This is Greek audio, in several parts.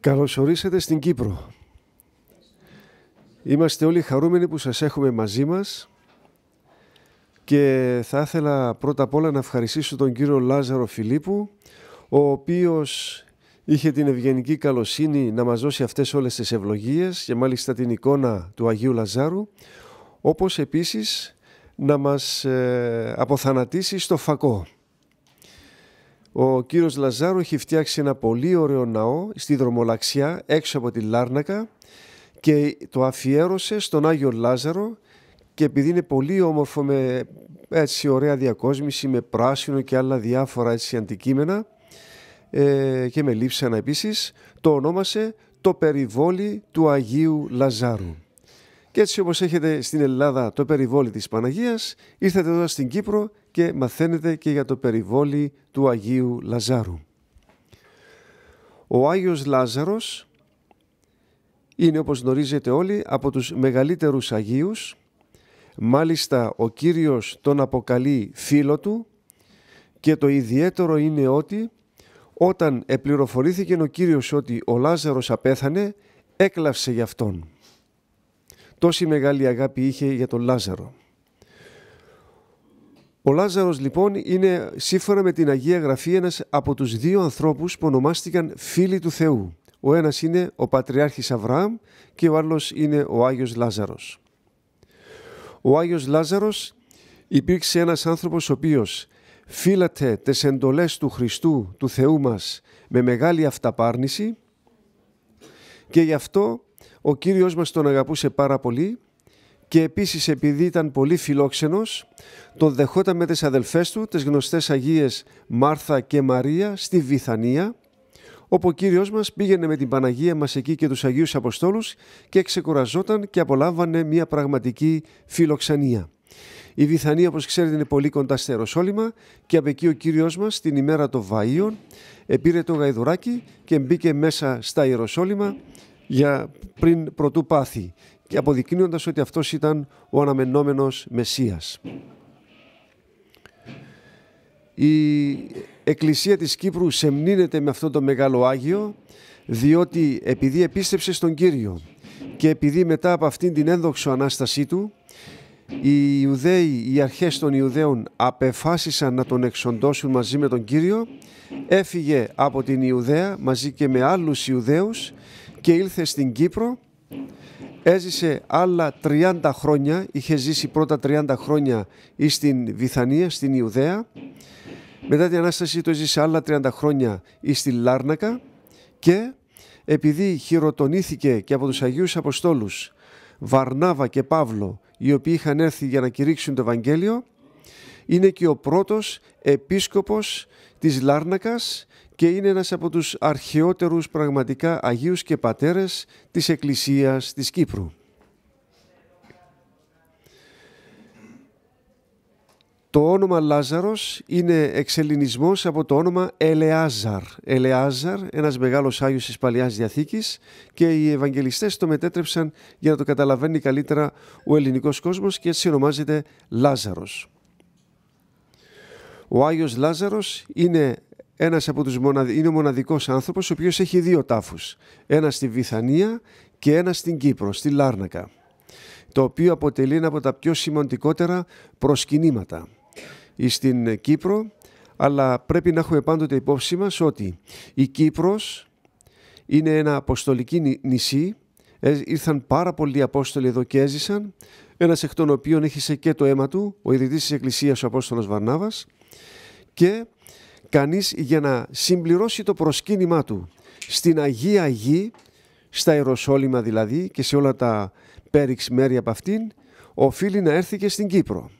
Καλωσορίσατε στην Κύπρο. Είμαστε όλοι χαρούμενοι που σας έχουμε μαζί μας και θα ήθελα πρώτα απ' όλα να ευχαριστήσω τον κύριο Λάζαρο Φιλίππου ο οποίος είχε την ευγενική καλοσύνη να μας δώσει αυτές όλες τις ευλογίες και μάλιστα την εικόνα του Αγίου Λαζάρου όπως επίσης να μας ε, αποθανατήσει στο φακό. Ο κύριος Λαζάρου έχει φτιάξει ένα πολύ ωραίο ναό στη Δρομολαξιά έξω από τη Λάρνακα και το αφιέρωσε στον Άγιο Λάζαρο και επειδή είναι πολύ όμορφο με έτσι ωραία διακόσμηση με πράσινο και άλλα διάφορα έτσι αντικείμενα ε, και με λείψανα επίσης το ονόμασε το περιβόλι του Αγίου Λαζάρου. Και έτσι όπως έχετε στην Ελλάδα το περιβόλι της Παναγίας, ήρθατε εδώ στην Κύπρο και μαθαίνετε και για το περιβόλι του Αγίου Λαζάρου. Ο Άγιος Λάζαρος είναι όπως γνωρίζετε όλοι από τους μεγαλύτερους Αγίους, μάλιστα ο Κύριος τον αποκαλεί φίλο του και το ιδιαίτερο είναι ότι όταν επληροφορήθηκε ο Κύριος ότι ο Λάζαρος απέθανε, έκλαψε για αυτόν. Τόση μεγάλη αγάπη είχε για τον Λάζαρο. Ο Λάζαρος λοιπόν είναι σύμφωνα με την Αγία Γραφή ένας από τους δύο ανθρώπους που ονομάστηκαν φίλοι του Θεού. Ο ένας είναι ο Πατριάρχης Αβραάμ και ο άλλος είναι ο Άγιος Λάζαρος. Ο Άγιος Λάζαρος υπήρξε ένας άνθρωπος ο οποίος φύλατε τις εντολές του Χριστού, του Θεού μας, με μεγάλη αυταπάρνηση και γι' αυτό ο Κύριος μας τον αγαπούσε πάρα πολύ και επίσης επειδή ήταν πολύ φιλόξενος, τον δεχόταν με τις αδελφές του, τις γνωστές Αγίες Μάρθα και Μαρία, στη Βιθανία, όπου ο Κύριος μας πήγαινε με την Παναγία μας εκεί και τους Αγίους Αποστόλους και ξεκουραζόταν και απολάμβανε μια πραγματική φιλοξενία. Η Βιθανία, όπως ξέρετε, είναι πολύ κοντά στα Ιεροσόλυμα και από εκεί ο Κύριος μας την ημέρα των Βαΐων επήρε το γαϊδουράκι και μπήκε μέσα στα Ιεροσόλυμα για πριν προτού πάθει και αποδεικνύοντας ότι αυτός ήταν ο αναμενόμενος Μεσσίας. Η Εκκλησία της Κύπρου σεμνύνεται με αυτό το μεγάλο Άγιο διότι επειδή επίστεψε στον Κύριο και επειδή μετά από αυτήν την ένδοξο Ανάστασή Του οι Ιουδαίοι, οι αρχές των Ιουδαίων απεφάσισαν να τον εξοντώσουν μαζί με τον Κύριο έφυγε από την Ιουδαία μαζί και με άλλους Ιουδαίους και ήλθε στην Κύπρο. Έζησε άλλα 30 χρόνια, είχε ζήσει πρώτα 30 χρόνια στην Βιθανία, στην Ιουδαία. Μετά την Ανάσταση το έζησε άλλα 30 χρόνια στην Λάρνακα και επειδή χειροτονήθηκε και από τους Αγίους Αποστόλους Βαρνάβα και Παύλο οι οποίοι είχαν έρθει για να κηρύξουν το Ευαγγέλιο είναι και ο πρώτος επίσκοπος της Λάρνακας και είναι ένας από τους αρχαιότερους πραγματικά Αγίους και Πατέρες της Εκκλησίας της Κύπρου. Το όνομα Λάζαρος είναι εξελινισμός από το όνομα Ελεάζαρ. Ελεάζαρ, ένας μεγάλος Άγιος της Παλιάς Διαθήκης και οι Ευαγγελιστές το μετέτρεψαν για να το καταλαβαίνει καλύτερα ο ελληνικός κόσμος και έτσι ονομάζεται Λάζαρος. Ο Άγιος Λάζαρος είναι ένας από τους είναι ο μοναδικός άνθρωπος ο οποίος έχει δύο τάφους. Ένα στη Βυθανία και ένα στην Κύπρο, στη Λάρνακα. Το οποίο αποτελεί ένα από τα πιο σημαντικότερα προσκυνήματα στην Κύπρο. Αλλά πρέπει να έχουμε πάντοτε υπόψη μας ότι η Κύπρος είναι ένα αποστολική νησί. Ε, ήρθαν πάρα πολλοί Απόστολοι εδώ και έζησαν. Ένας εκ των οποίων έχεις και το αίμα του, ο ιδρυτής της Εκκλησίας, ο Απόστολος Βαρνάβας. Και κανείς για να συμπληρώσει το προσκύνημά του στην Αγία Γη, στα Ιεροσόλυμα δηλαδή και σε όλα τα πέριξ μέρη από αυτήν, οφείλει να έρθει και στην Κύπρο.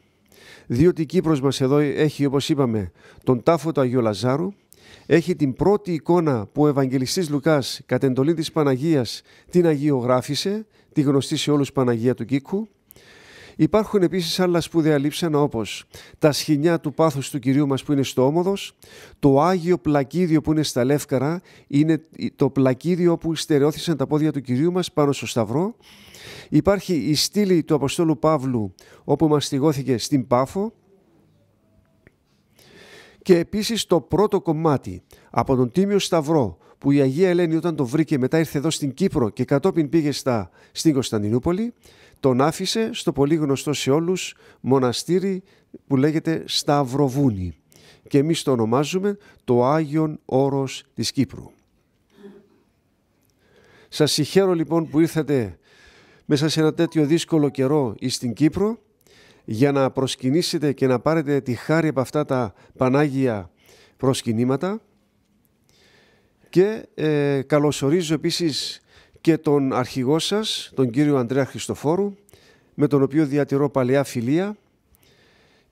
Διότι η Κύπρος μας εδώ έχει, όπως είπαμε, τον τάφο του Αγίου Λαζάρου, έχει την πρώτη εικόνα που ο Ευαγγελιστής Λουκάς κατ' εντολή της Παναγίας την αγιογράφησε, τη γνωστή σε όλους Παναγία του Κίκου, Υπάρχουν επίσης άλλα σπουδαία λείψανα όπως τα σχοινιά του πάθους του Κυρίου μας που είναι στο Όμοδος, το Άγιο Πλακίδιο που είναι στα Λεύκαρα, είναι το πλακίδιο όπου στερεώθησαν τα πόδια του Κυρίου μας πάνω στο Σταυρό. Υπάρχει η στήλη του Αποστόλου Παύλου όπου μας στηγώθηκε στην Πάφο, και επίσης το πρώτο κομμάτι από τον Τίμιο Σταυρό που η Αγία Ελένη όταν το βρήκε μετά ήρθε εδώ στην Κύπρο και κατόπιν πήγε στα, στην Κωνσταντινούπολη τον άφησε στο πολύ γνωστό σε όλους μοναστήρι που λέγεται Σταυροβούνη και εμείς το ονομάζουμε το Άγιον Όρος της Κύπρου. Σας συγχαίρω λοιπόν που ήρθατε μέσα σε ένα τέτοιο δύσκολο καιρό εις την Κύπρο για να προσκυνήσετε και να πάρετε τη χάρη από αυτά τα Πανάγια προσκυνήματα και ε, καλωσορίζω επίσης και τον αρχηγό σας, τον κύριο Ανδρέα Χριστοφόρου, με τον οποίο διατηρώ παλαιά φιλία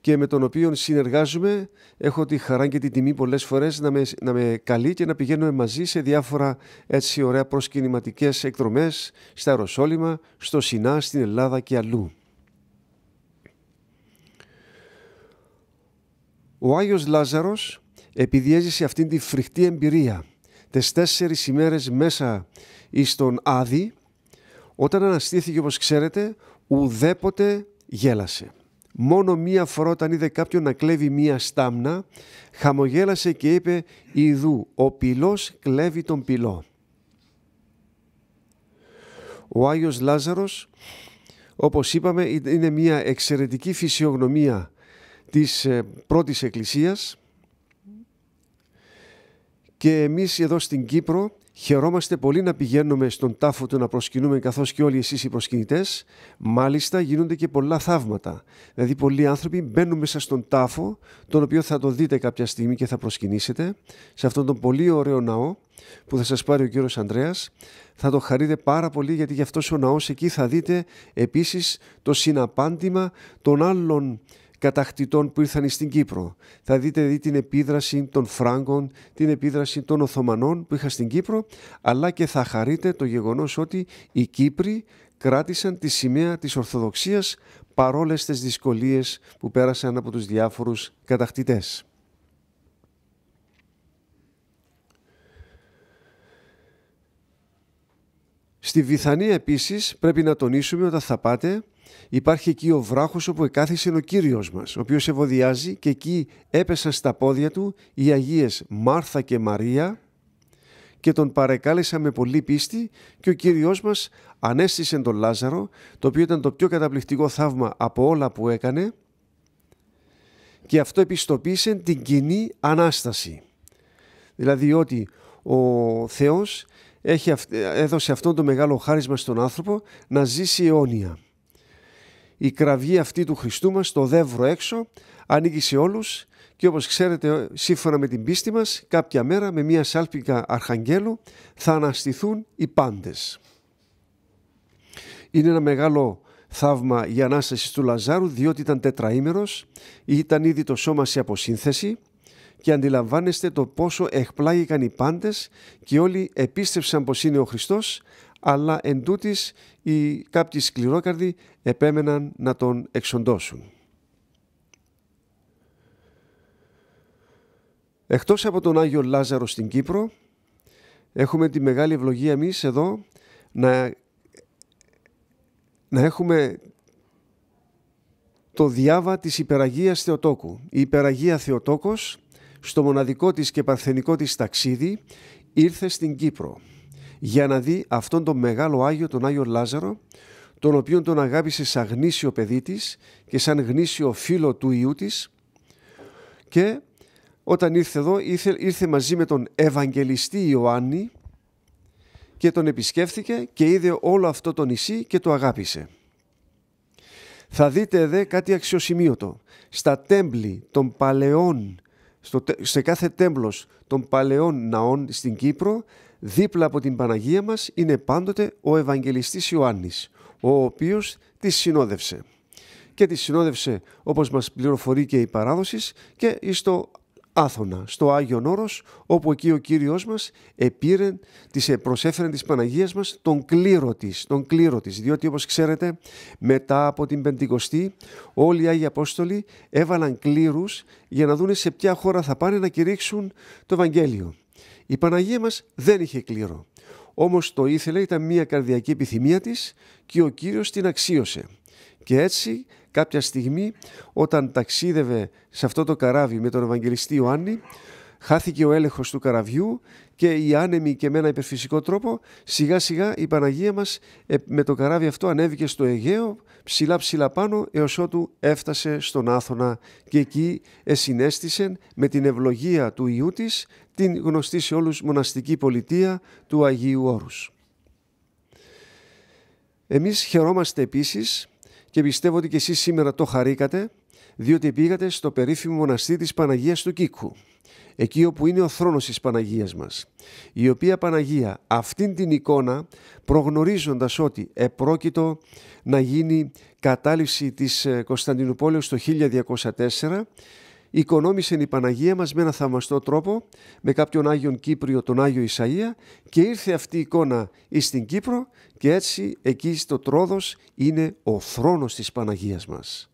και με τον οποίο συνεργάζομαι. Έχω τη χαρά και την τιμή πολλές φορές να με, να καλεί και να πηγαίνουμε μαζί σε διάφορα έτσι ωραία προσκυνηματικές εκδρομές στα Ιεροσόλυμα, στο Σινά, στην Ελλάδα και αλλού. Ο Άγιος Λάζαρος επειδή έζησε αυτήν τη φρικτή εμπειρία τις τέσσερις ημέρες μέσα εις τον Άδη, όταν αναστήθηκε όπως ξέρετε, ουδέποτε γέλασε. Μόνο μία φορά όταν είδε κάποιον να κλέβει μία στάμνα, χαμογέλασε και είπε «Ιδού, ο πυλός κλέβει τον πυλό». Ο Άγιος Λάζαρος, όπως είπαμε, είναι μία εξαιρετική φυσιογνωμία της ε, πρώτης Εκκλησίας, και εμείς εδώ στην Κύπρο χαιρόμαστε πολύ να πηγαίνουμε στον τάφο του να προσκυνούμε καθώς και όλοι εσείς οι προσκυνητές. Μάλιστα γίνονται και πολλά θαύματα. Δηλαδή πολλοί άνθρωποι μπαίνουν μέσα στον τάφο, τον οποίο θα το δείτε κάποια στιγμή και θα προσκυνήσετε, σε αυτόν τον πολύ ωραίο ναό που θα σας πάρει ο κύριος Ανδρέας. Θα το χαρείτε πάρα πολύ γιατί γι' αυτός ο ναός εκεί θα δείτε επίσης το συναπάντημα των άλλων κατακτητών που ήρθαν στην Κύπρο. Θα δείτε δηλαδή την επίδραση των Φράγκων, την επίδραση των Οθωμανών που είχαν στην Κύπρο, αλλά και θα χαρείτε το γεγονός ότι οι Κύπροι κράτησαν τη σημαία της Ορθοδοξίας παρόλες τις δυσκολίες που πέρασαν από τους διάφορους κατακτητές. Στη Βιθανία επίσης πρέπει να τονίσουμε όταν θα πάτε Υπάρχει εκεί ο βράχος όπου εκάθισε ο κύριος μας, ο οποίος ευωδιάζει και εκεί έπεσαν στα πόδια του οι Αγίες Μάρθα και Μαρία και τον παρεκάλεσα με πολλή πίστη και ο Κύριος μας ανέστησε τον Λάζαρο, το οποίο ήταν το πιο καταπληκτικό θαύμα από όλα που έκανε και αυτό επιστοποίησε την κοινή Ανάσταση. Δηλαδή ότι ο Θεός έχει, έδωσε αυτό το μεγάλο χάρισμα στον άνθρωπο να ζήσει αιώνια η κραυγή αυτή του Χριστού μας, το δεύρο έξω, ανήκει σε όλους και όπως ξέρετε σύμφωνα με την πίστη μας κάποια μέρα με μια σάλπικα αρχαγγέλου θα αναστηθούν οι πάντες. Είναι ένα μεγάλο θαύμα η Ανάσταση του Λαζάρου διότι ήταν τετραήμερος, ήταν ήδη το σώμα σε αποσύνθεση και αντιλαμβάνεστε το πόσο εκπλάγηκαν οι πάντες και όλοι επίστευσαν πως είναι ο Χριστός αλλά εν οι κάποιοι σκληρόκαρδοι επέμεναν να τον εξοντώσουν. Εκτός από τον Άγιο Λάζαρο στην Κύπρο, έχουμε τη μεγάλη ευλογία εμείς εδώ να, να έχουμε το διάβα της Υπεραγίας Θεοτόκου. Η Υπεραγία Θεοτόκος, στο μοναδικό της και παρθενικό της ταξίδι, ήρθε στην Κύπρο για να δει αυτόν τον μεγάλο Άγιο, τον Άγιο Λάζαρο, τον οποίον τον αγάπησε σαν γνήσιο παιδί της και σαν γνήσιο φίλο του Ιού της και όταν ήρθε εδώ ήρθε, ήρθε μαζί με τον Ευαγγελιστή Ιωάννη και τον επισκέφθηκε και είδε όλο αυτό το νησί και το αγάπησε. Θα δείτε εδώ κάτι αξιοσημείωτο. Στα τέμπλη των παλαιών, στο, σε κάθε τέμπλος των παλαιών ναών στην Κύπρο δίπλα από την Παναγία μας είναι πάντοτε ο Ευαγγελιστής Ιωάννης, ο οποίος τη συνόδευσε. Και τη συνόδευσε, όπως μας πληροφορεί και η παράδοσης, και στο Άθωνα, στο Άγιο Όρος, όπου εκεί ο Κύριος μας επήρε, της, προσέφερε της Παναγίας μας τον κλήρο της, τον κλήρο της, διότι όπως ξέρετε μετά από την Πεντηκοστή όλοι οι Άγιοι Απόστολοι έβαλαν κλήρους για να δούνε σε ποια χώρα θα πάνε να κηρύξουν το Ευαγγέλιο. Η Παναγία μας δεν είχε κλήρο. Όμως το ήθελε, ήταν μια καρδιακή επιθυμία της και ο Κύριος την αξίωσε. Και έτσι κάποια στιγμή όταν ταξίδευε σε αυτό το καράβι με τον Ευαγγελιστή Ιωάννη χάθηκε ο έλεγχος του καραβιού και η άνεμη και με ένα υπερφυσικό τρόπο σιγά σιγά η Παναγία μας ε, με το καράβι αυτό ανέβηκε στο Αιγαίο ψηλά ψηλά πάνω έως ότου έφτασε στον Άθωνα και εκεί εσυνέστησε με την ευλογία του Ιού της την γνωστή σε όλους μοναστική πολιτεία του Αγίου Όρους. Εμείς χαιρόμαστε επίσης και πιστεύω ότι και εσείς σήμερα το χαρήκατε διότι πήγατε στο περίφημο μοναστή της Παναγίας του Κίκου, εκεί όπου είναι ο θρόνος της Παναγίας μας, η οποία Παναγία αυτήν την εικόνα προγνωρίζοντας ότι επρόκειτο να γίνει κατάληψη της ε, Κωνσταντινούπολης το 1204, Οικονόμησε η Παναγία μας με ένα θαυμαστό τρόπο, με κάποιον Άγιον Κύπριο, τον Άγιο Ισαΐα και ήρθε αυτή η εικόνα εις την Κύπρο και έτσι εκεί στο Τρόδος είναι ο θρόνος της Παναγίας μας.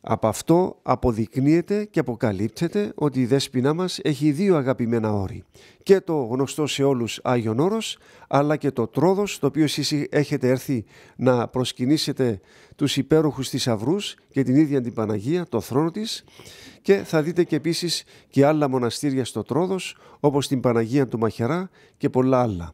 Από αυτό αποδεικνύεται και αποκαλύπτεται ότι η δέσποινά μας έχει δύο αγαπημένα όρη. Και το γνωστό σε όλους Άγιον Όρος, αλλά και το Τρόδος, το οποίο εσείς έχετε έρθει να προσκυνήσετε τους υπέροχους της Αυρούς και την ίδια την Παναγία, το θρόνο της. Και θα δείτε και επίσης και άλλα μοναστήρια στο Τρόδος, όπως την Παναγία του Μαχερά και πολλά άλλα.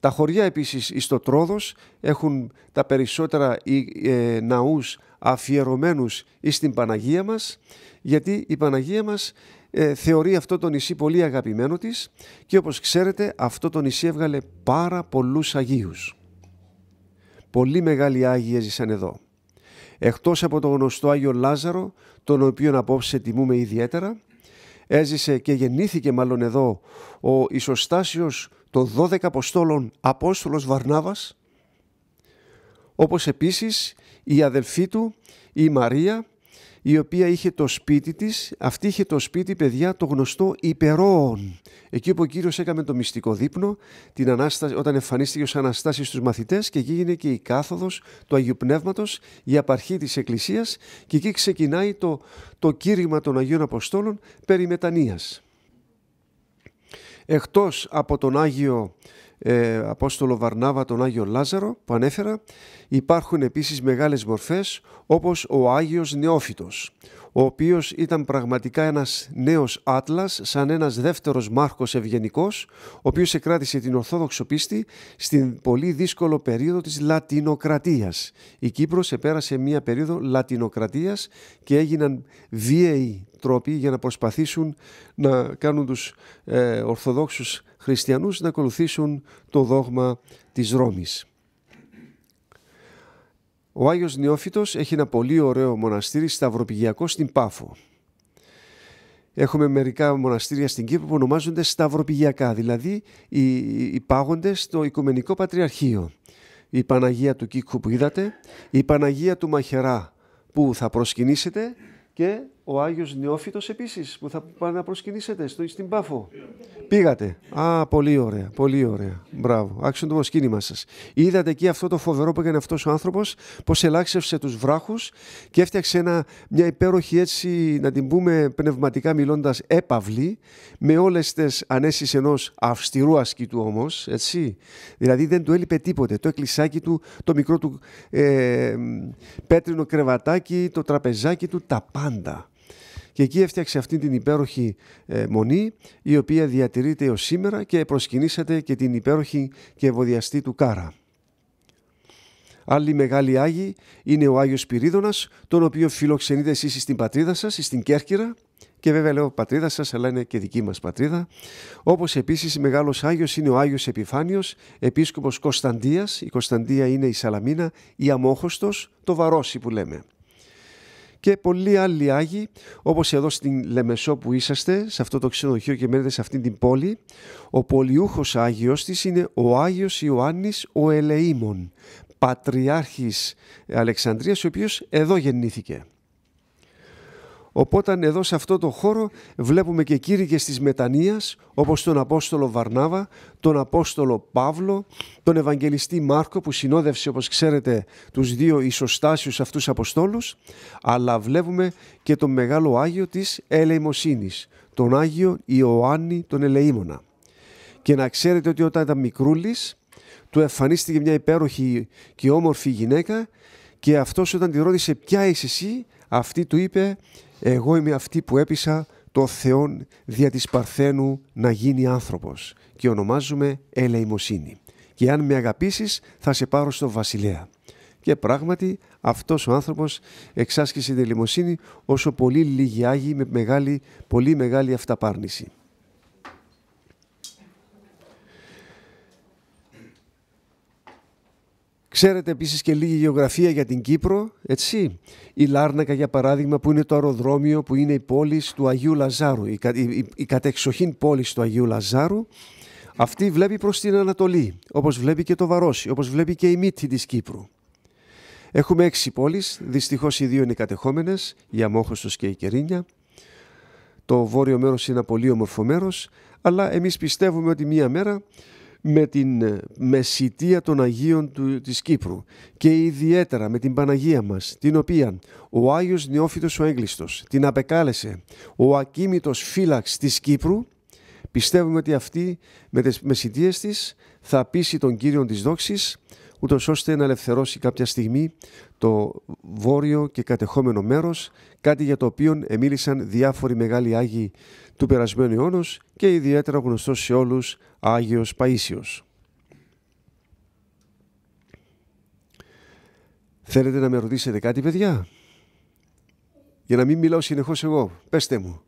Τα χωριά επίσης στο Τρόδος έχουν τα περισσότερα ή ε, ναούς αφιερωμένους στην Παναγία μας, γιατί η Παναγία μας ε, θεωρεί αυτό το νησί πολύ αγαπημένο της και όπως ξέρετε αυτό το νησί έβγαλε πάρα πολλούς Αγίους. Πολύ μεγάλοι Άγιοι έζησαν εδώ. Εκτός από τον γνωστό Άγιο Λάζαρο, τον οποίον απόψε τιμούμε ιδιαίτερα, έζησε και γεννήθηκε μάλλον εδώ ο Ισοστάσιος των 12 Αποστόλων Απόστολος Βαρνάβας, όπως επίσης η αδελφή του, η Μαρία, η οποία είχε το σπίτι της, αυτή είχε το σπίτι, παιδιά, το γνωστό υπερόων. Εκεί που ο Κύριος έκαμε το μυστικό δείπνο, την ανάσταση, όταν εμφανίστηκε ως Αναστάση στους μαθητές και εκεί γίνεται και η κάθοδος του Αγίου Πνεύματος, η απαρχή της Εκκλησίας και εκεί ξεκινάει το, το κήρυγμα των Αγίων Αποστόλων περί μετανοίας. Εκτός από τον Άγιο ε, Απόστολο Βαρνάβα, τον Άγιο Λάζαρο που ανέφερα. Υπάρχουν επίσης μεγάλες μορφές όπως ο Άγιος Νεόφυτος, ο οποίος ήταν πραγματικά ένας νέος άτλας, σαν ένας δεύτερος μάρχος ευγενικός, ο οποίος εκράτησε την Ορθόδοξο πίστη στην πολύ δύσκολο περίοδο της Λατινοκρατίας. Η Κύπρος επέρασε μία περίοδο Λατινοκρατίας και έγιναν βίαιοι τρόποι για να προσπαθήσουν να κάνουν τους ε, Ορθοδόξους χριστιανούς να ακολουθήσουν το δόγμα της Ρώμης. Ο Άγιος Νιόφιτος έχει ένα πολύ ωραίο μοναστήρι σταυροπηγιακό στην Πάφο. Έχουμε μερικά μοναστήρια στην Κύπρο που ονομάζονται σταυροπηγιακά, δηλαδή υπάγονται στο Οικουμενικό Πατριαρχείο. Η Παναγία του Κίκου που είδατε, η Παναγία του Μαχερά που θα προσκυνήσετε και ο Άγιος Νιόφιτος επίσης που θα να προσκυνήσετε στην Πάφο. Πήγατε. Α, πολύ ωραία. Πολύ ωραία. Μπράβο. Άξιο το προσκύνημα σας. Είδατε εκεί αυτό το φοβερό που έκανε αυτός ο άνθρωπος, πώς ελάξευσε τους βράχους και έφτιαξε ένα, μια υπέροχη έτσι, να την πούμε πνευματικά μιλώντας, έπαυλη, με όλες τις ανέσεις ενός αυστηρού ασκητού όμως, έτσι. Δηλαδή δεν του έλειπε τίποτε. Το εκκλησάκι του, το μικρό του ε, πέτρινο κρεβατάκι, το τραπεζάκι του, τα πάντα και εκεί έφτιαξε αυτή την υπέροχη ε, μονή η οποία διατηρείται έως σήμερα και προσκυνήσατε και την υπέροχη και ευωδιαστή του Κάρα. Άλλοι μεγάλοι Άγιοι είναι ο Άγιος Πυρίδωνας, τον οποίο φιλοξενείτε εσείς στην πατρίδα σας, στην Κέρκυρα, και βέβαια λέω πατρίδα σας, αλλά είναι και δική μας πατρίδα. Όπως επίσης μεγάλος Άγιος είναι ο Άγιος Επιφάνιος, επίσκοπος Κωνσταντίας, η Κωνσταντία είναι η Σαλαμίνα, η Αμόχωστος, το Βαρόσι που λέμε και πολλοί άλλοι Άγιοι, όπως εδώ στην Λεμεσό που είσαστε, σε αυτό το ξενοδοχείο και μένετε σε αυτήν την πόλη, ο πολιούχος άγιος της είναι ο Άγιος Ιωάννης ο Ελεήμων, Πατριάρχης Αλεξανδρίας, ο οποίος εδώ γεννήθηκε. Οπότε εδώ σε αυτό το χώρο βλέπουμε και κήρυγες της μετανοίας όπως τον Απόστολο Βαρνάβα, τον Απόστολο Παύλο, τον Ευαγγελιστή Μάρκο που συνόδευσε όπως ξέρετε τους δύο ισοστάσιους αυτούς Αποστόλους αλλά βλέπουμε και τον Μεγάλο Άγιο της Ελεημοσύνης, τον Άγιο Ιωάννη τον Ελεήμονα. Και να ξέρετε ότι όταν ήταν μικρούλης του εμφανίστηκε μια υπέροχη και όμορφη γυναίκα και αυτός όταν τη ρώτησε ποια είσαι εσύ αυτή του είπε εγώ είμαι αυτή που έπεισα το Θεόν δια της Παρθένου να γίνει άνθρωπος και ονομάζουμε ελεημοσύνη. Και αν με αγαπήσεις θα σε πάρω στο βασιλέα. Και πράγματι αυτός ο άνθρωπος εξάσκησε την ελεημοσύνη όσο πολύ λίγοι άγιοι με μεγάλη, πολύ μεγάλη αυταπάρνηση. Ξέρετε επίσης και λίγη γεωγραφία για την Κύπρο, έτσι. Η Λάρνακα για παράδειγμα που είναι το αεροδρόμιο που είναι η πόλη του Αγίου Λαζάρου, η, η, κατεξοχήν πόλη του Αγίου Λαζάρου. Αυτή βλέπει προς την Ανατολή, όπως βλέπει και το Βαρόσι, όπως βλέπει και η Μύτη της Κύπρου. Έχουμε έξι πόλεις, δυστυχώς οι δύο είναι κατεχόμενες, η Αμόχωστος και η Κερίνια. Το βόρειο μέρος είναι ένα πολύ όμορφο μέρος, αλλά εμείς πιστεύουμε ότι μία μέρα με την ε, μεσητεία των Αγίων του, της Κύπρου και ιδιαίτερα με την Παναγία μας, την οποία ο Άγιος Νιόφιτος ο Έγκλειστος την απεκάλεσε ο ακίμητος φύλαξ της Κύπρου, πιστεύουμε ότι αυτή με τις μεσητείες της θα πείσει τον Κύριο της δόξης ούτως ώστε να ελευθερώσει κάποια στιγμή το βόρειο και κατεχόμενο μέρος, κάτι για το οποίο εμίλησαν διάφοροι μεγάλοι Άγιοι του περασμένου αιώνα και ιδιαίτερα γνωστός σε όλους Άγιος Παΐσιος. Θέλετε να με ρωτήσετε κάτι, παιδιά? Για να μην μιλάω συνεχώς εγώ, πέστε μου.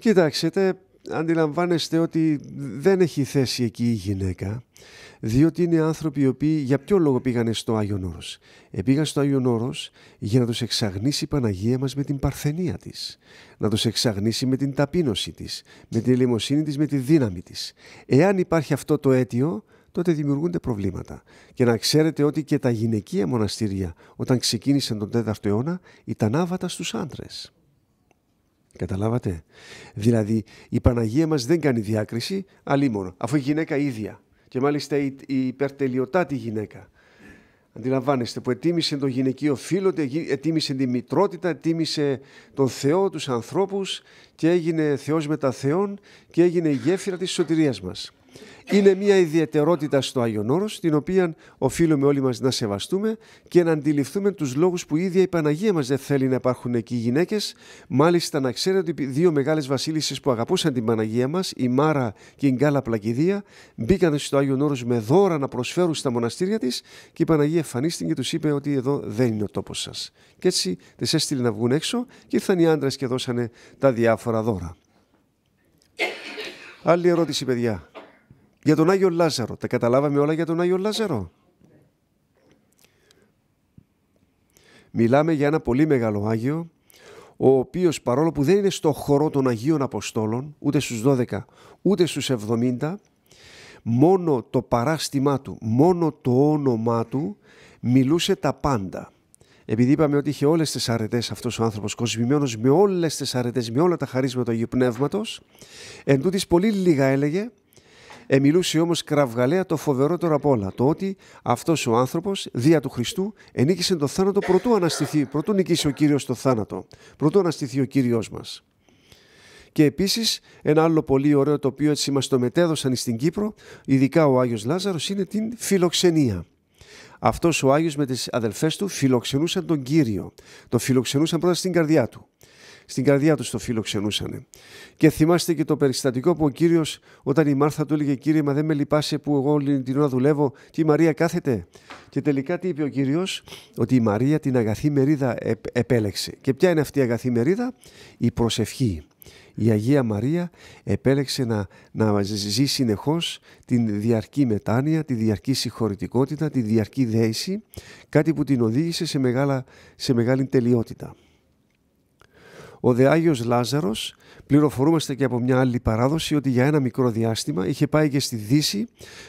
Κοιτάξτε, αντιλαμβάνεστε ότι δεν έχει θέση εκεί η γυναίκα, διότι είναι άνθρωποι οι οποίοι για ποιο λόγο πήγαν στο Άγιον Όρος. Ε, στο Άγιον Όρος για να τους εξαγνήσει η Παναγία μας με την παρθενία της, να τους εξαγνήσει με την ταπείνωσή της, με την ελεημοσύνη της, με τη δύναμη της. Εάν υπάρχει αυτό το αίτιο, τότε δημιουργούνται προβλήματα. Και να ξέρετε ότι και τα γυναικεία μοναστήρια, όταν ξεκίνησαν τον 4ο αιώνα, ήταν άβατα στους άντρες. Καταλάβατε. Δηλαδή η Παναγία μας δεν κάνει διάκριση, αλίμονο, αφού η γυναίκα ίδια. Και μάλιστα η, η υπερτελειωτάτη γυναίκα. Αντιλαμβάνεστε που ετοίμησε το γυναικείο φίλο, ετοίμησε τη μητρότητα, ετίμησε τον Θεό, τους ανθρώπους και έγινε Θεός μετά Θεών και έγινε η γέφυρα της σωτηρίας μας. Είναι μια ιδιαιτερότητα στο Άγιον Όρος, την οποία οφείλουμε όλοι μας να σεβαστούμε και να αντιληφθούμε τους λόγους που η ίδια η Παναγία μας δεν θέλει να υπάρχουν εκεί γυναίκες. Μάλιστα να ξέρετε ότι δύο μεγάλες βασίλισσες που αγαπούσαν την Παναγία μας, η Μάρα και η Γκάλα Πλακιδία, μπήκαν στο Άγιον Όρος με δώρα να προσφέρουν στα μοναστήρια της και η Παναγία εμφανίστηκε και τους είπε ότι εδώ δεν είναι ο τόπος σας. Και έτσι τις έστειλε να βγουν έξω και ήρθαν οι άντρες και δώσανε τα διάφορα δώρα. Άλλη ερώτηση, παιδιά για τον Άγιο Λάζαρο. Τα καταλάβαμε όλα για τον Άγιο Λάζαρο. Μιλάμε για ένα πολύ μεγάλο Άγιο, ο οποίος παρόλο που δεν είναι στο χώρο των Αγίων Αποστόλων, ούτε στους 12, ούτε στους 70, μόνο το παράστημά του, μόνο το όνομά του μιλούσε τα πάντα. Επειδή είπαμε ότι είχε όλες τις αρετές αυτός ο άνθρωπος κοσμημένος με όλες τις αρετές, με όλα τα χαρίσματα του Αγίου Πνεύματος, εν πολύ λίγα έλεγε Εμιλούσε όμως κραυγαλαία το φοβερότερο απ' όλα. Το ότι αυτός ο άνθρωπος, δια του Χριστού, ενίκησε το θάνατο πρωτού αναστηθεί, πρωτού νικήσει ο κύριος το θάνατο, πρωτού αναστηθεί ο κύριος μας. Και επίσης, ένα άλλο πολύ ωραίο το οποίο έτσι μας το μετέδωσαν στην Κύπρο, ειδικά ο Άγιος Λάζαρος, είναι την φιλοξενία. Αυτός ο Άγιος με τις αδελφές του φιλοξενούσαν τον κύριο. Το φιλοξενούσαν πρώτα στην καρδιά του στην καρδιά τους το φιλοξενούσαν. Και θυμάστε και το περιστατικό που ο κύριος, όταν η Μάρθα του έλεγε: Κύριε, μα δεν με λυπάσαι που εγώ όλη την ώρα δουλεύω, και η Μαρία κάθεται. Και τελικά τι είπε ο κύριος, Ότι η Μαρία την αγαθή μερίδα επέλεξε. Και ποια είναι αυτή η αγαθή μερίδα, η προσευχή. Η Αγία Μαρία επέλεξε να, να ζει συνεχώς την διαρκή μετάνοια, τη διαρκή συγχωρητικότητα, τη διαρκή δέηση, κάτι που την οδήγησε σε, μεγάλα, σε μεγάλη τελειότητα. Ο Δε Άγιος Λάζαρος, πληροφορούμαστε και από μια άλλη παράδοση ότι για ένα μικρό διάστημα είχε πάει και στη Δύση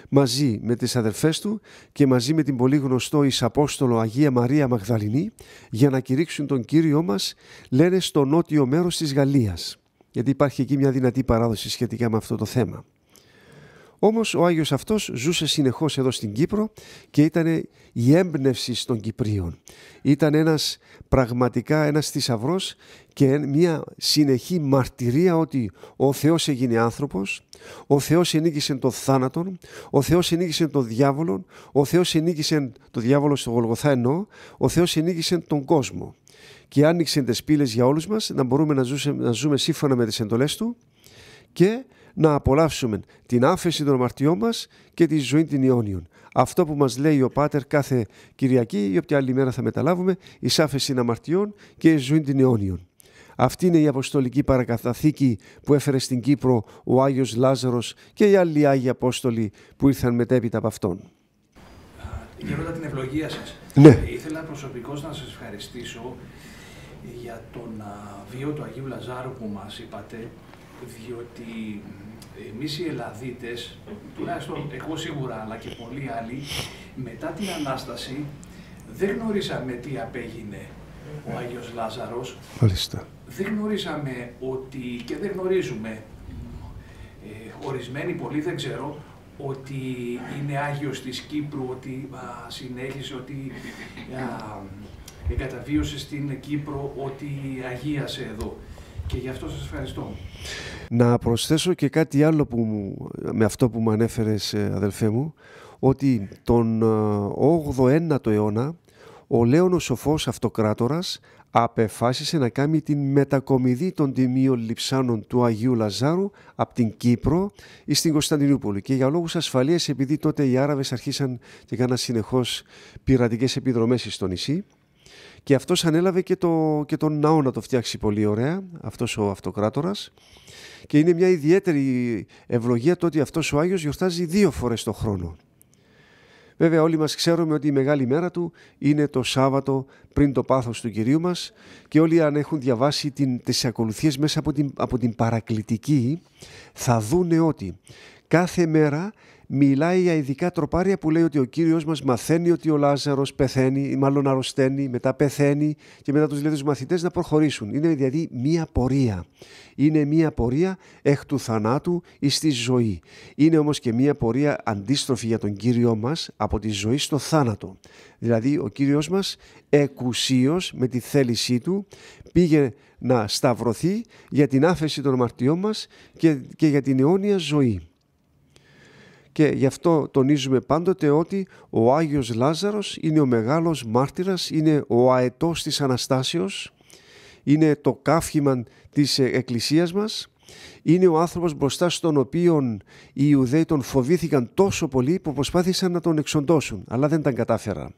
μαζί με τις αδερφές του και μαζί με την πολύ γνωστό απόστολο Αγία Μαρία Μαγδαληνή για να κηρύξουν τον Κύριό μας, λένε στο νότιο μέρος της Γαλλίας. Γιατί υπάρχει εκεί μια δυνατή παράδοση σχετικά με αυτό το θέμα. Όμως ο Άγιος αυτός ζούσε συνεχώς εδώ στην Κύπρο και ήταν η έμπνευση των Κυπρίων. Ήταν ένας πραγματικά ένας θησαυρός και μια συνεχή μαρτυρία ότι ο Θεός έγινε άνθρωπος, ο Θεός ενίκησε τον θάνατον, ο Θεός ενίκησε τον διάβολο, ο Θεός ενίκησε τον διάβολο στο Γολγοθά ενώ, ο Θεός ενίκησε τον κόσμο και άνοιξε τις πύλες για όλους μας να μπορούμε να, ζούμε, να ζούμε σύμφωνα με τις εντολές Του και να απολαύσουμε την άφεση των αμαρτιών μας και τη ζωή την αιώνιον. Αυτό που μας λέει ο Πάτερ κάθε Κυριακή ή όποια άλλη μέρα θα μεταλάβουμε, η άφεση αμαρτιών και η ζωή την αιώνιών. Αυτή είναι η Αποστολική Παρακαταθήκη που έφερε στην Κύπρο ο Άγιος Λάζαρος και οι άλλοι Άγιοι Απόστολοι που ήρθαν μετέπειτα από αυτόν. όλα την ευλογία σας. Ναι. Ήθελα προσωπικώς να σας ευχαριστήσω για τον βίο του Αγίου Λαζάρου που μας είπατε, διότι ε, εμείς οι Ελλαδίτες, τουλάχιστον εγώ σίγουρα, αλλά και πολλοί άλλοι, μετά την Ανάσταση δεν γνωρίσαμε τι απέγινε ο Άγιος Λάζαρος δεν γνωρίζαμε ότι, και δεν γνωρίζουμε, ε, ορισμένοι πολλοί δεν ξέρω, ότι είναι Άγιος της Κύπρου, ότι α, συνέχισε, ότι εγκαταβίωσε στην Κύπρο, ότι αγίασε εδώ. Και γι' αυτό σας ευχαριστώ. Να προσθέσω και κάτι άλλο που με αυτό που μου ανέφερες ε, αδελφέ μου, ότι τον 8ο-9ο ε, αιώνα ο ο Σοφός Αυτοκράτορας απεφάσισε να κάνει την μετακομιδή των τιμίων λειψάνων του Αγίου Λαζάρου από την Κύπρο στην Κωνσταντινούπολη και για λόγους ασφαλείας επειδή τότε οι Άραβες αρχίσαν και κάναν συνεχώς πειρατικές επιδρομές στο νησί και αυτός ανέλαβε και, το, και τον ναό να το φτιάξει πολύ ωραία, αυτός ο αυτοκράτορας και είναι μια ιδιαίτερη ευλογία το ότι αυτός ο Άγιος γιορτάζει δύο φορές το χρόνο. Βέβαια όλοι μας ξέρουμε ότι η μεγάλη μέρα του είναι το Σάββατο πριν το πάθος του Κυρίου μας και όλοι αν έχουν διαβάσει την, τις ακολουθίες μέσα από την, από την παρακλητική θα δούνε ότι κάθε μέρα μιλάει για ειδικά τροπάρια που λέει ότι ο κύριος μας μαθαίνει ότι ο Λάζαρος πεθαίνει, ή μάλλον αρρωσταίνει, μετά πεθαίνει και μετά τους λέει τους μαθητές να προχωρήσουν. Είναι δηλαδή μία πορεία. Είναι μία πορεία εκ του θανάτου ή στη ζωή. Είναι όμως και μία πορεία αντίστροφη για τον κύριο μας από τη ζωή στο θάνατο. Δηλαδή ο κύριο μας εκουσίως με τη θέλησή του πήγε να σταυρωθεί για την άφεση των μαρτιών μας και για την αιώνια ζωή. Και γι' αυτό τονίζουμε πάντοτε ότι ο Άγιος Λάζαρος είναι ο μεγάλος μάρτυρας, είναι ο αετός της Αναστάσεως, είναι το κάφημα της Εκκλησίας μας, είναι ο άνθρωπος μπροστά στον οποίο οι Ιουδαίοι τον φοβήθηκαν τόσο πολύ που προσπάθησαν να τον εξοντώσουν, αλλά δεν τα κατάφεραν.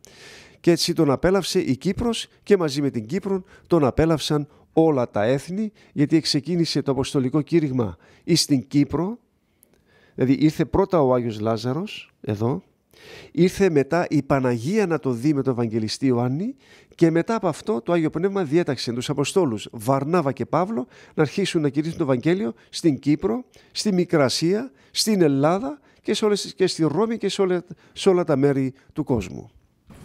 Και έτσι τον απέλαυσε η Κύπρος και μαζί με την Κύπρο τον απέλαυσαν όλα τα έθνη, γιατί ξεκίνησε το Αποστολικό κήρυγμα στην Κύπρο, Δηλαδή ήρθε πρώτα ο Άγιος Λάζαρος εδώ, ήρθε μετά η Παναγία να το δει με τον Ευαγγελιστή Ιωάννη και μετά από αυτό το Άγιο Πνεύμα διέταξε τους Αποστόλους Βαρνάβα και Παύλο να αρχίσουν να κηρύσουν το Ευαγγέλιο στην Κύπρο, στη Μικρασία, στην Ελλάδα και, σε όλες, και στη Ρώμη και σε όλα, τα μέρη του κόσμου.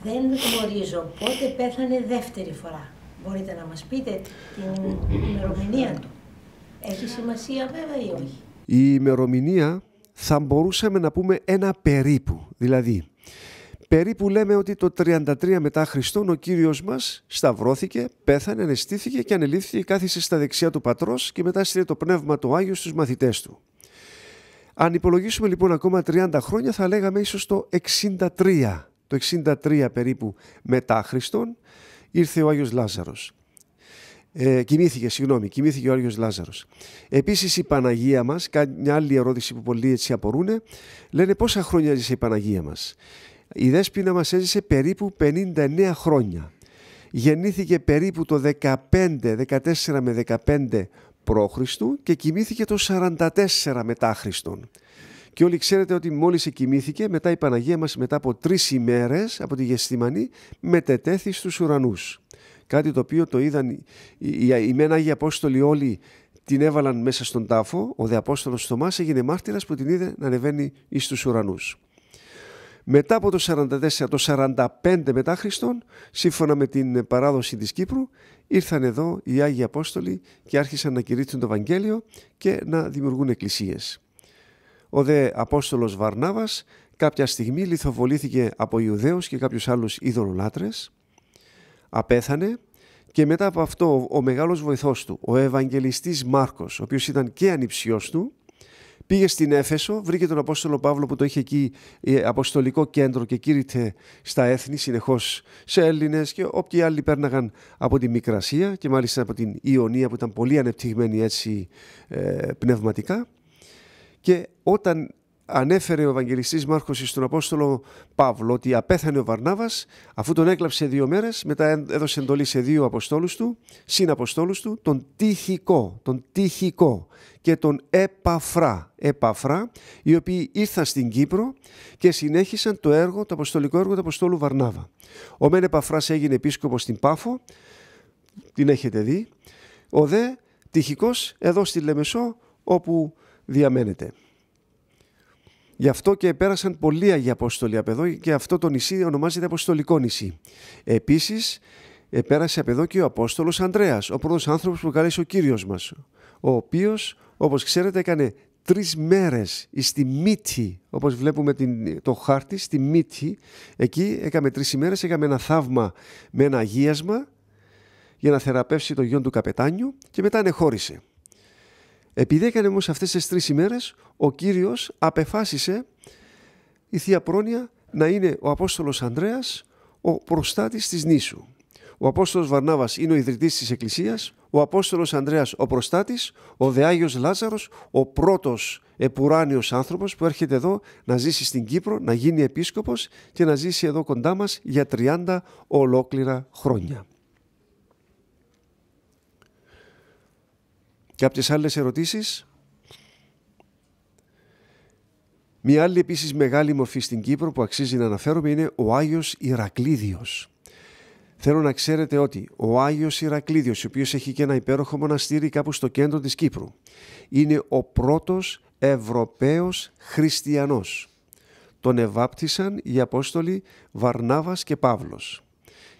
Δεν γνωρίζω πότε πέθανε δεύτερη φορά. Μπορείτε να μας πείτε την ημερομηνία του. Έχει σημασία βέβαια ή όχι. Η ημερομηνία θα μπορούσαμε να πούμε ένα περίπου. Δηλαδή, περίπου λέμε ότι το 33 μετά Χριστόν ο Κύριος μας σταυρώθηκε, πέθανε, ανεστήθηκε και ανελήφθηκε, κάθισε στα δεξιά του Πατρός και μετά στείλε το Πνεύμα του Άγιο στους μαθητές του. Αν υπολογίσουμε λοιπόν ακόμα 30 χρόνια θα λέγαμε ίσως το 63, το 63 περίπου μετά Χριστόν ήρθε ο Άγιος Λάζαρος. Ε, κοιμήθηκε, συγγνώμη, κοιμήθηκε ο Άγιος Λάζαρος. Επίσης η Παναγία μας, μια άλλη ερώτηση που πολλοί έτσι απορούνε, λένε πόσα χρόνια έζησε η Παναγία μας. Η Δέσποινα μας έζησε περίπου 59 χρόνια. Γεννήθηκε περίπου το 15, 14 με 15 π.Χ. και κοιμήθηκε το 44 μετά Χριστόν. Και όλοι ξέρετε ότι μόλις κοιμήθηκε, μετά η Παναγία μας μετά από τρεις ημέρες από τη Γεστημανή μετετέθη στους ουρανούς. Κάτι το οποίο το είδαν οι μεν Άγιοι Απόστολοι όλοι την έβαλαν μέσα στον τάφο. Ο Δε Απόστολος Θωμάς έγινε μάρτυρας που την είδε να ανεβαίνει εις τους ουρανούς. Μετά από το 44, το 45 μετά Χριστόν, σύμφωνα με την παράδοση της Κύπρου, ήρθαν εδώ οι Άγιοι Απόστολοι και άρχισαν να κηρύττουν το Ευαγγέλιο και να δημιουργούν εκκλησίες. Ο δε Απόστολος Βαρνάβας κάποια στιγμή λιθοβολήθηκε από Ιουδαίους και κάποιους άλλους είδωλολάτρες απέθανε και μετά από αυτό ο μεγάλος βοηθός του, ο Ευαγγελιστής Μάρκος, ο οποίος ήταν και ανιψιός του, πήγε στην Έφεσο, βρήκε τον Απόστολο Παύλο που το είχε εκεί ε, αποστολικό κέντρο και κήρυτε στα έθνη συνεχώς σε Έλληνες και όποιοι άλλοι πέρναγαν από τη Μικρασία και μάλιστα από την Ιωνία που ήταν πολύ ανεπτυγμένη έτσι ε, πνευματικά. Και όταν ανέφερε ο Ευαγγελιστής Μάρκος στον Απόστολο Παύλο ότι απέθανε ο Βαρνάβας αφού τον έκλαψε δύο μέρες, μετά έδωσε εντολή σε δύο αποστόλους του, συναποστόλους του, τον Τυχικό, τον Τυχικό και τον Επαφρά, Επαφρά, οι οποίοι ήρθαν στην Κύπρο και συνέχισαν το έργο, το αποστολικό έργο του Αποστόλου Βαρνάβα. Ο Μεν Επαφράς έγινε επίσκοπος στην Πάφο, την έχετε δει, ο δε Τυχικός εδώ στη Λεμεσό όπου διαμένεται. Γι' αυτό και πέρασαν πολλοί Αγίοι Απόστολοι από εδώ και αυτό το νησί ονομάζεται Αποστολικό νησί. Επίσης, ε, πέρασε από εδώ και ο απόστολος Ανδρέας, ο πρώτος άνθρωπος που καλέσει ο κύριος μας. ο οποίος, όπως ξέρετε, έκανε τρεις μέρες στη Μύτη, όπως βλέπουμε την, το χάρτη, στη Μύτη. Εκεί έκαμε τρεις ημέρες, έκαμε ένα θαύμα με ένα αγίασμα για να θεραπεύσει το γιον του καπετάνιου και μετά ανεχώρησε. Επειδή έκανε όμως αυτές τις τρεις ημέρες, ο κύριος απεφάσισε η Θεία Πρόνοια να είναι ο Απόστολος Ανδρέας ο προστάτης της νήσου. Ο Απόστολος Βαρνάβας είναι ο ιδρυτής της Εκκλησίας, ο Απόστολος Ανδρέας ο προστάτης, ο Δεάγιος Λάζαρος ο πρώτος επουράνιος άνθρωπος που έρχεται εδώ να ζήσει στην Κύπρο, να γίνει επίσκοπος και να ζήσει εδώ κοντά μας για 30 ολόκληρα χρόνια. Κάποιες άλλες ερωτήσεις. Μία άλλη επίσης μεγάλη μορφή στην Κύπρο που αξίζει να αναφέρομαι είναι ο Άγιος Ηρακλήδιος. Θέλω να ξέρετε ότι ο Άγιος Ηρακλήδιος, ο οποίος έχει και ένα υπέροχο μοναστήρι κάπου στο κέντρο της Κύπρου, είναι ο πρώτος Ευρωπαίος Χριστιανός. Τον εβάπτισαν οι Απόστολοι Βαρνάβας και Παύλος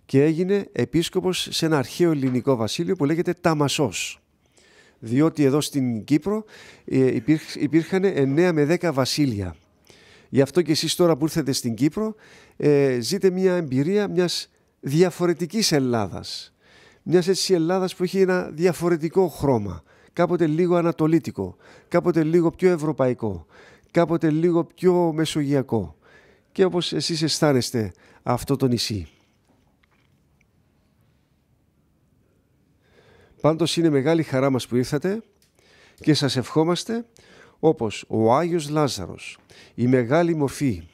και έγινε επίσκοπος σε ένα αρχαίο ελληνικό βασίλειο που λέγεται Ταμασός διότι εδώ στην Κύπρο ε, υπήρχαν 9 με 10 βασίλεια. Γι' αυτό και εσείς τώρα που ήρθετε στην Κύπρο ε, ζείτε μια εμπειρία μιας διαφορετικής Ελλάδας. Μιας έτσι Ελλάδας που έχει ένα διαφορετικό χρώμα, κάποτε λίγο ανατολίτικο, κάποτε λίγο πιο ευρωπαϊκό, κάποτε λίγο πιο μεσογειακό. Και όπως εσείς αισθάνεστε αυτό το νησί. Πάντως είναι μεγάλη χαρά μας που ήρθατε και σας ευχόμαστε όπως ο Άγιος Λάζαρος, η Μεγάλη μορφή,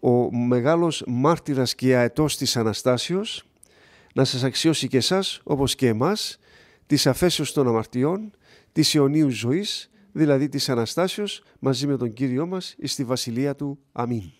ο μεγάλος μάρτυρας και αετός της Αναστάσεως, να σας αξιώσει και εσάς όπως και εμάς της αφέσεως των αμαρτιών, της αιωνίου ζωής, δηλαδή της Αναστάσεως μαζί με τον Κύριό μας στη Βασιλεία του. Αμήν.